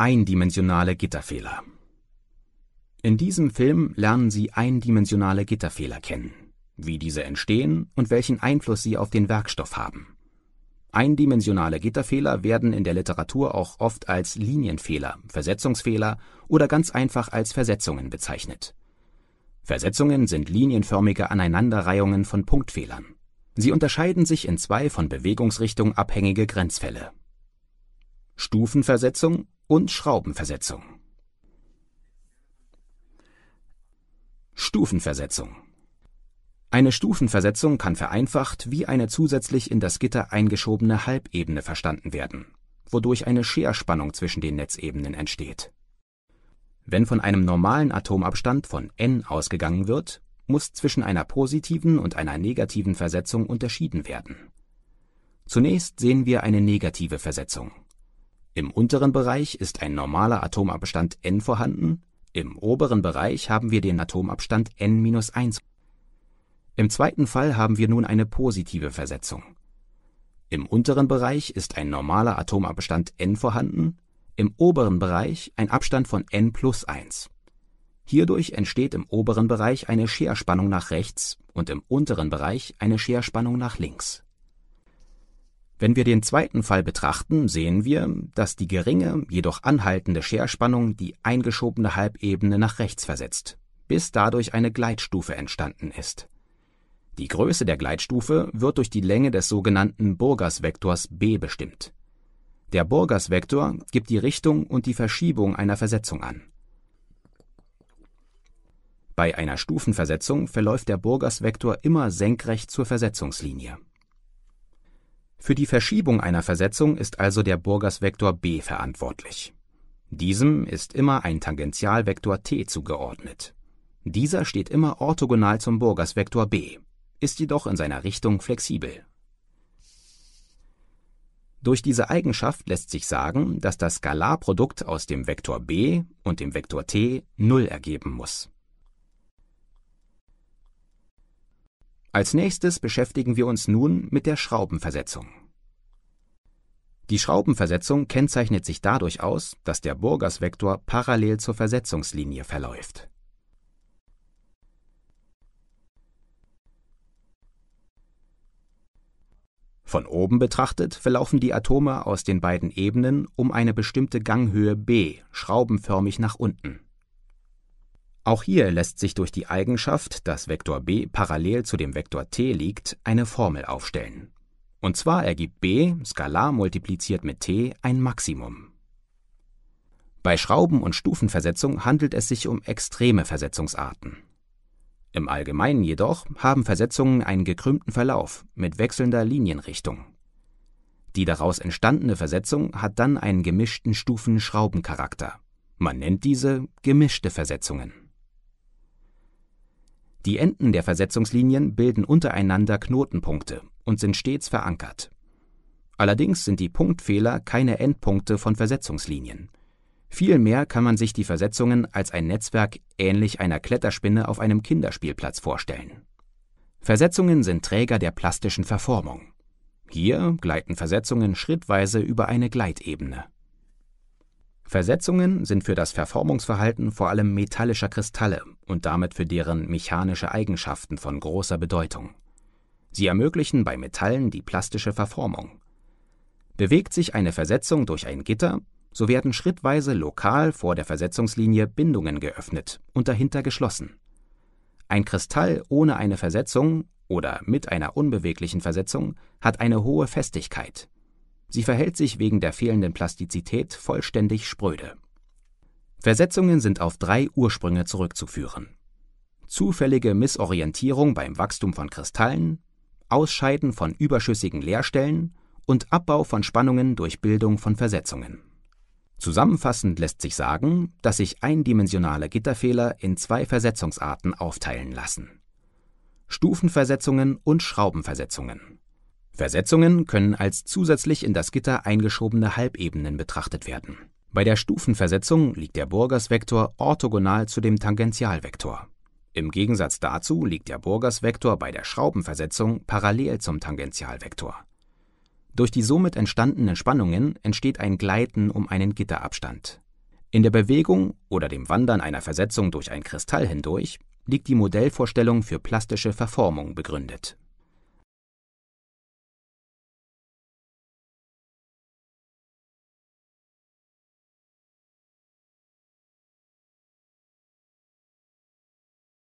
Eindimensionale Gitterfehler In diesem Film lernen sie eindimensionale Gitterfehler kennen, wie diese entstehen und welchen Einfluss sie auf den Werkstoff haben. Eindimensionale Gitterfehler werden in der Literatur auch oft als Linienfehler, Versetzungsfehler oder ganz einfach als Versetzungen bezeichnet. Versetzungen sind linienförmige Aneinanderreihungen von Punktfehlern. Sie unterscheiden sich in zwei von Bewegungsrichtung abhängige Grenzfälle. Stufenversetzung und Schraubenversetzung. Stufenversetzung Eine Stufenversetzung kann vereinfacht wie eine zusätzlich in das Gitter eingeschobene Halbebene verstanden werden, wodurch eine Scherspannung zwischen den Netzebenen entsteht. Wenn von einem normalen Atomabstand von n ausgegangen wird, muss zwischen einer positiven und einer negativen Versetzung unterschieden werden. Zunächst sehen wir eine negative Versetzung im unteren Bereich ist ein normaler Atomabstand n vorhanden, im oberen Bereich haben wir den Atomabstand n-1. Im zweiten Fall haben wir nun eine positive Versetzung. Im unteren Bereich ist ein normaler Atomabstand n vorhanden, im oberen Bereich ein Abstand von n plus 1. Hierdurch entsteht im oberen Bereich eine Scherspannung nach rechts und im unteren Bereich eine Scherspannung nach links wenn wir den zweiten Fall betrachten, sehen wir, dass die geringe, jedoch anhaltende Scherspannung die eingeschobene Halbebene nach rechts versetzt, bis dadurch eine Gleitstufe entstanden ist. Die Größe der Gleitstufe wird durch die Länge des sogenannten Burgersvektors b bestimmt. Der Burgersvektor gibt die Richtung und die Verschiebung einer Versetzung an. Bei einer Stufenversetzung verläuft der Burgersvektor immer senkrecht zur Versetzungslinie für die Verschiebung einer Versetzung ist also der Burgers-Vektor B verantwortlich. Diesem ist immer ein Tangentialvektor t zugeordnet. Dieser steht immer orthogonal zum Burgers-Vektor B, ist jedoch in seiner Richtung flexibel. Durch diese Eigenschaft lässt sich sagen, dass das Skalarprodukt aus dem Vektor B und dem Vektor t Null ergeben muss Als nächstes beschäftigen wir uns nun mit der Schraubenversetzung. Die Schraubenversetzung kennzeichnet sich dadurch aus, dass der Burgersvektor parallel zur Versetzungslinie verläuft. Von oben betrachtet verlaufen die Atome aus den beiden Ebenen um eine bestimmte Ganghöhe b schraubenförmig nach unten auch hier lässt sich durch die Eigenschaft, dass Vektor b parallel zu dem Vektor t liegt, eine Formel aufstellen. Und zwar ergibt b, skalar multipliziert mit t, ein Maximum. Bei Schrauben- und Stufenversetzung handelt es sich um extreme Versetzungsarten. Im Allgemeinen jedoch haben Versetzungen einen gekrümmten Verlauf mit wechselnder Linienrichtung. Die daraus entstandene Versetzung hat dann einen gemischten Stufen-Schraubencharakter. Man nennt diese gemischte Versetzungen. Die Enden der Versetzungslinien bilden untereinander Knotenpunkte und sind stets verankert. Allerdings sind die Punktfehler keine Endpunkte von Versetzungslinien. Vielmehr kann man sich die Versetzungen als ein Netzwerk ähnlich einer Kletterspinne auf einem Kinderspielplatz vorstellen. Versetzungen sind Träger der plastischen Verformung. Hier gleiten Versetzungen schrittweise über eine Gleitebene Versetzungen sind für das Verformungsverhalten vor allem metallischer Kristalle und damit für deren mechanische Eigenschaften von großer Bedeutung. Sie ermöglichen bei Metallen die plastische Verformung. Bewegt sich eine Versetzung durch ein Gitter, so werden schrittweise lokal vor der Versetzungslinie Bindungen geöffnet und dahinter geschlossen. Ein Kristall ohne eine Versetzung oder mit einer unbeweglichen Versetzung hat eine hohe Festigkeit Sie verhält sich wegen der fehlenden Plastizität vollständig spröde. Versetzungen sind auf drei Ursprünge zurückzuführen. Zufällige Missorientierung beim Wachstum von Kristallen, Ausscheiden von überschüssigen Leerstellen und Abbau von Spannungen durch Bildung von Versetzungen. Zusammenfassend lässt sich sagen, dass sich eindimensionale Gitterfehler in zwei Versetzungsarten aufteilen lassen. Stufenversetzungen und Schraubenversetzungen Versetzungen können als zusätzlich in das Gitter eingeschobene Halbebenen betrachtet werden. Bei der Stufenversetzung liegt der Burgersvektor orthogonal zu dem Tangentialvektor. Im Gegensatz dazu liegt der Burgersvektor bei der Schraubenversetzung parallel zum Tangentialvektor. Durch die somit entstandenen Spannungen entsteht ein Gleiten um einen Gitterabstand. In der Bewegung oder dem Wandern einer Versetzung durch einen Kristall hindurch liegt die Modellvorstellung für plastische Verformung begründet